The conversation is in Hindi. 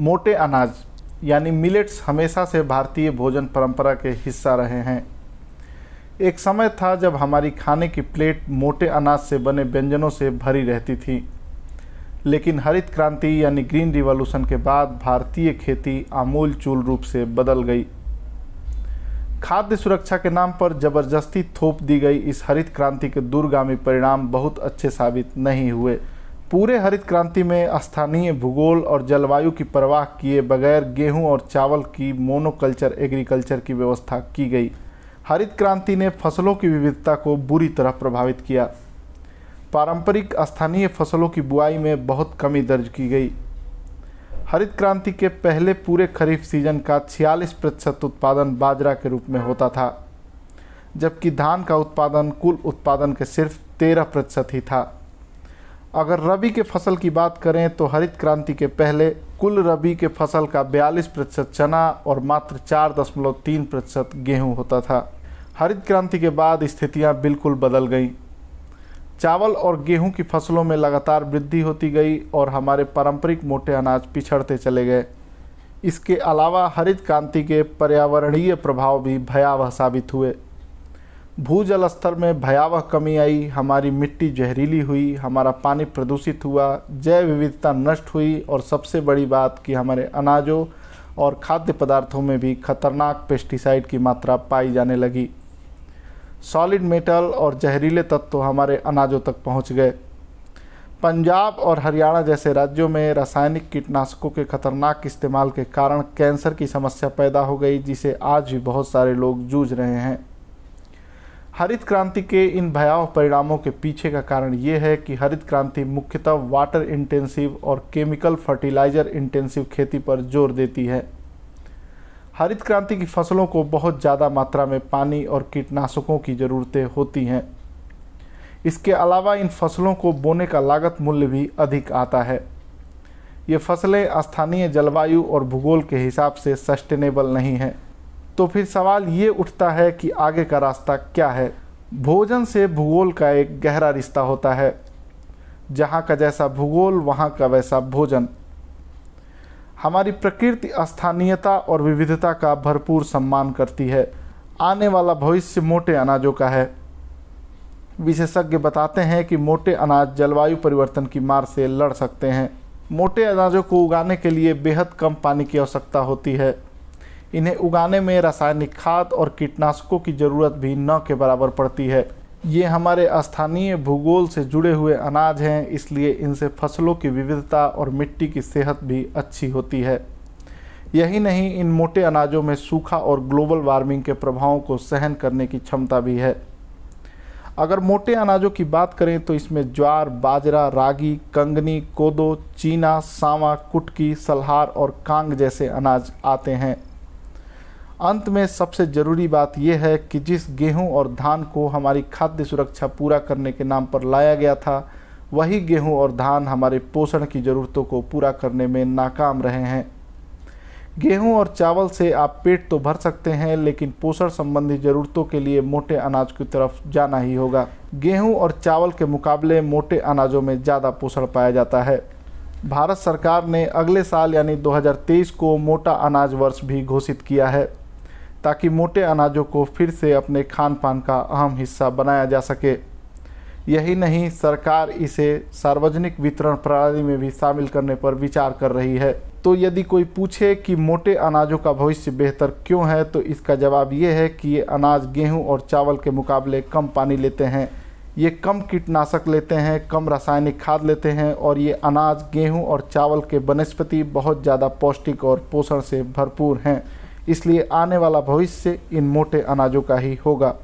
मोटे अनाज यानी मिलेट्स हमेशा से भारतीय भोजन परंपरा के हिस्सा रहे हैं एक समय था जब हमारी खाने की प्लेट मोटे अनाज से बने व्यंजनों से भरी रहती थी लेकिन हरित क्रांति यानी ग्रीन रिवॉल्यूशन के बाद भारतीय खेती आमूल चूल रूप से बदल गई खाद्य सुरक्षा के नाम पर जबरदस्ती थोप दी गई इस हरित क्रांति के दूरगामी परिणाम बहुत अच्छे साबित नहीं हुए पूरे हरित क्रांति में स्थानीय भूगोल और जलवायु की परवाह किए बगैर गेहूं और चावल की मोनोकल्चर एग्रीकल्चर की व्यवस्था की गई हरित क्रांति ने फसलों की विविधता को बुरी तरह प्रभावित किया पारंपरिक स्थानीय फसलों की बुआई में बहुत कमी दर्ज की गई हरित क्रांति के पहले पूरे खरीफ सीजन का छियालीस प्रतिशत उत्पादन बाजरा के रूप में होता था जबकि धान का उत्पादन कुल उत्पादन के सिर्फ तेरह प्रतिशत ही था अगर रबी के फसल की बात करें तो हरित क्रांति के पहले कुल रबी के फसल का 42 प्रतिशत चना और मात्र 4.3 प्रतिशत गेहूँ होता था हरित क्रांति के बाद स्थितियाँ बिल्कुल बदल गईं चावल और गेहूं की फसलों में लगातार वृद्धि होती गई और हमारे पारंपरिक मोटे अनाज पिछड़ते चले गए इसके अलावा हरित क्रांति के पर्यावरणीय प्रभाव भी भयावह साबित हुए भूजल स्तर में भयावह कमी आई हमारी मिट्टी जहरीली हुई हमारा पानी प्रदूषित हुआ जैव विविधता नष्ट हुई और सबसे बड़ी बात कि हमारे अनाजों और खाद्य पदार्थों में भी खतरनाक पेस्टिसाइड की मात्रा पाई जाने लगी सॉलिड मेटल और जहरीले तत्व हमारे अनाजों तक पहुंच गए पंजाब और हरियाणा जैसे राज्यों में रासायनिक कीटनाशकों के खतरनाक इस्तेमाल के कारण कैंसर की समस्या पैदा हो गई जिसे आज भी बहुत सारे लोग जूझ रहे हैं हरित क्रांति के इन भयावह परिणामों के पीछे का कारण ये है कि हरित क्रांति मुख्यतः वाटर इंटेंसिव और केमिकल फर्टिलाइजर इंटेंसिव खेती पर जोर देती है हरित क्रांति की फसलों को बहुत ज़्यादा मात्रा में पानी और कीटनाशकों की ज़रूरतें होती हैं इसके अलावा इन फसलों को बोने का लागत मूल्य भी अधिक आता है ये फसलें स्थानीय जलवायु और भूगोल के हिसाब से सस्टेनेबल नहीं हैं तो फिर सवाल ये उठता है कि आगे का रास्ता क्या है भोजन से भूगोल का एक गहरा रिश्ता होता है जहाँ का जैसा भूगोल वहाँ का वैसा भोजन हमारी प्रकृति स्थानीयता और विविधता का भरपूर सम्मान करती है आने वाला भविष्य मोटे अनाजों का है विशेषज्ञ बताते हैं कि मोटे अनाज जलवायु परिवर्तन की मार से लड़ सकते हैं मोटे अनाजों को उगाने के लिए बेहद कम पानी की आवश्यकता होती है इन्हें उगाने में रासायनिक खाद और कीटनाशकों की ज़रूरत भी न के बराबर पड़ती है ये हमारे स्थानीय भूगोल से जुड़े हुए अनाज हैं इसलिए इनसे फसलों की विविधता और मिट्टी की सेहत भी अच्छी होती है यही नहीं इन मोटे अनाजों में सूखा और ग्लोबल वार्मिंग के प्रभावों को सहन करने की क्षमता भी है अगर मोटे अनाजों की बात करें तो इसमें ज्वार बाजरा रागी कंगनी कोदो चीना सावा कुटकी सलहार और कांग जैसे अनाज आते हैं अंत में सबसे ज़रूरी बात यह है कि जिस गेहूं और धान को हमारी खाद्य सुरक्षा पूरा करने के नाम पर लाया गया था वही गेहूं और धान हमारे पोषण की ज़रूरतों को पूरा करने में नाकाम रहे हैं गेहूं और चावल से आप पेट तो भर सकते हैं लेकिन पोषण संबंधी ज़रूरतों के लिए मोटे अनाज की तरफ जाना ही होगा गेहूं और चावल के मुकाबले मोटे अनाजों में ज़्यादा पोषण पाया जाता है भारत सरकार ने अगले साल यानी 2023 को मोटा अनाज वर्ष भी घोषित किया है ताकि मोटे अनाजों को फिर से अपने खान पान का अहम हिस्सा बनाया जा सके यही नहीं सरकार इसे सार्वजनिक वितरण प्रणाली में भी शामिल करने पर विचार कर रही है तो यदि कोई पूछे कि मोटे अनाजों का भविष्य बेहतर क्यों है तो इसका जवाब ये है कि ये अनाज गेहूं और चावल के मुकाबले कम पानी लेते हैं ये कम कीटनाशक लेते हैं कम रासायनिक खाद लेते हैं और ये अनाज गेहूं और चावल के वनस्पति बहुत ज़्यादा पौष्टिक और पोषण से भरपूर हैं इसलिए आने वाला भविष्य इन मोटे अनाजों का ही होगा